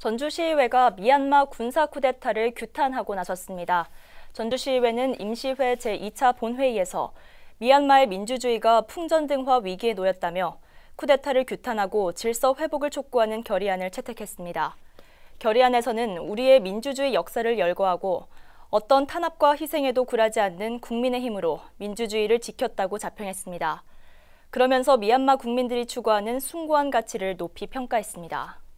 전주시의회가 미얀마 군사 쿠데타를 규탄하고 나섰습니다. 전주시의회는 임시회 제2차 본회의에서 미얀마의 민주주의가 풍전등화 위기에 놓였다며 쿠데타를 규탄하고 질서 회복을 촉구하는 결의안을 채택했습니다. 결의안에서는 우리의 민주주의 역사를 열거하고 어떤 탄압과 희생에도 굴하지 않는 국민의 힘으로 민주주의를 지켰다고 자평했습니다. 그러면서 미얀마 국민들이 추구하는 숭고한 가치를 높이 평가했습니다.